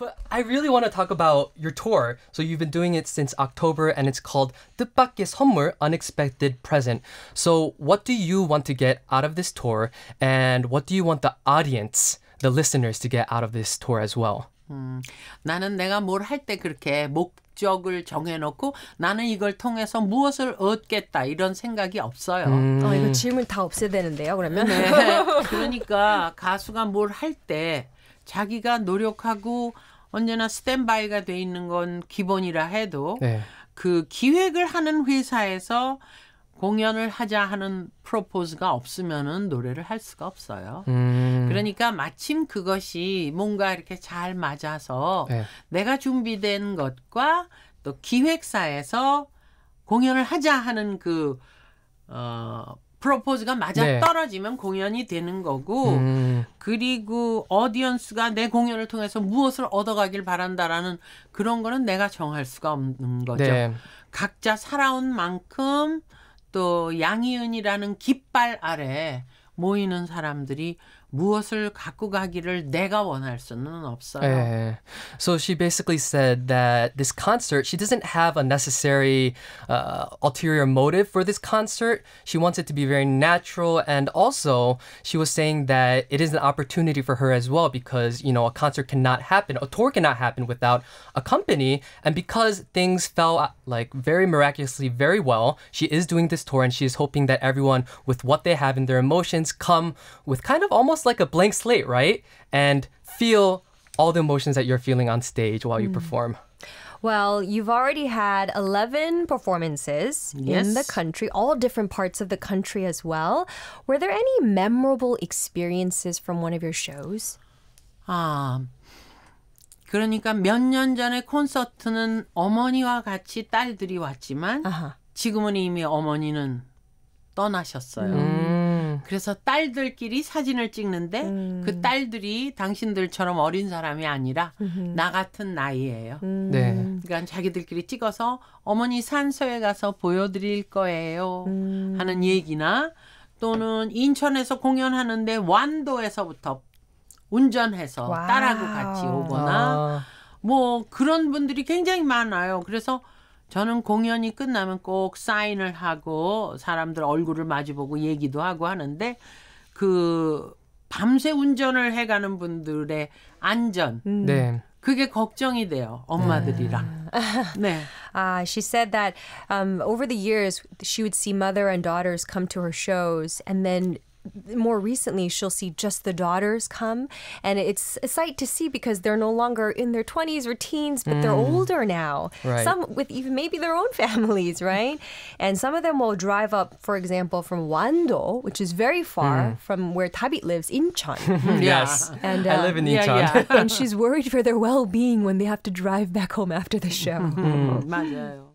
But I really want to talk about your tour. So you've been doing it since October and it's called 뜻밖의 선물, Unexpected Present. So what do you want to get out of this tour and what do you want the audience, the listeners to get out of this tour as well? 음, hmm. 나는 내가 뭘 그렇게 목적을 정해놓고 나는 이걸 통해서 무엇을 얻겠다 이런 생각이 없어요. 음. 어, 이거 질문 다 없애야 되는데요, 그러면? 네. 그러니까 가수가 뭘때 자기가 노력하고 언제나 스탠바이가 돼 있는 건 기본이라 해도 네. 그 기획을 하는 회사에서 공연을 하자 하는 프로포즈가 없으면은 노래를 할 수가 없어요. 음. 그러니까 마침 그것이 뭔가 이렇게 잘 맞아서 네. 내가 준비된 것과 또 기획사에서 공연을 하자 하는 그, 어, 프로포즈가 맞아 네. 떨어지면 공연이 되는 거고, 음. 그리고 어디언스가 내 공연을 통해서 무엇을 얻어가길 바란다라는 그런 거는 내가 정할 수가 없는 거죠. 네. 각자 살아온 만큼 또 양희은이라는 깃발 아래 모이는 사람들이 무엇을 갖고 가기를 내가 원할 수는 없어요. Yeah. So she basically said that this concert, she doesn't have a necessary uh, ulterior motive for this concert. She wants it to be very natural, and also she was saying that it is an opportunity for her as well because you know a concert cannot happen, a tour cannot happen without a company, and because things fell uh, like very miraculously very well, she is doing this tour and she is hoping that everyone with what they have in their emotions come with kind of almost almost like a blank slate, right? And feel all the emotions that you're feeling on stage while you mm. perform. Well, you've already had 11 performances yes. in the country, all different parts of the country as well. Were there any memorable experiences from one of your shows? 아, ah. 그러니까 몇 년 전에 콘서트는 어머니와 같이 딸들이 왔지만 uh -huh. 지금은 이미 어머니는 떠나셨어요. 음. 그래서 딸들끼리 사진을 찍는데 음. 그 딸들이 당신들처럼 어린 사람이 아니라 음흠. 나 같은 나이예요. 음. 네. 그러니까 자기들끼리 찍어서 어머니 산소에 가서 보여드릴 거예요 음. 하는 얘기나 또는 인천에서 공연하는데 완도에서부터 운전해서 와 딸하고 같이 오거나 아. 뭐 그런 분들이 굉장히 많아요. 그래서 저는 공연이 끝나면 꼭 사인을 하고 사람들 얼굴을 마주보고 얘기도 하고 하는데 그 밤새 운전을 해가는 분들의 안전. 음. 네. 그게 걱정이 돼요 엄마들이랑. 네. Uh, she said that um, over the years she would see mother and daughters come to her shows, and then more recently she'll see just the daughters come and it's a sight to see because they're no longer in their 20s or teens but mm. they're older now right. some with even maybe their own families right and some of them will drive up for example from Wando which is very far mm. from where Tabit lives Incheon yes and um, I live in um, Incheon yeah, yeah. and she's worried for their well-being when they have to drive back home after the show mm-hmm.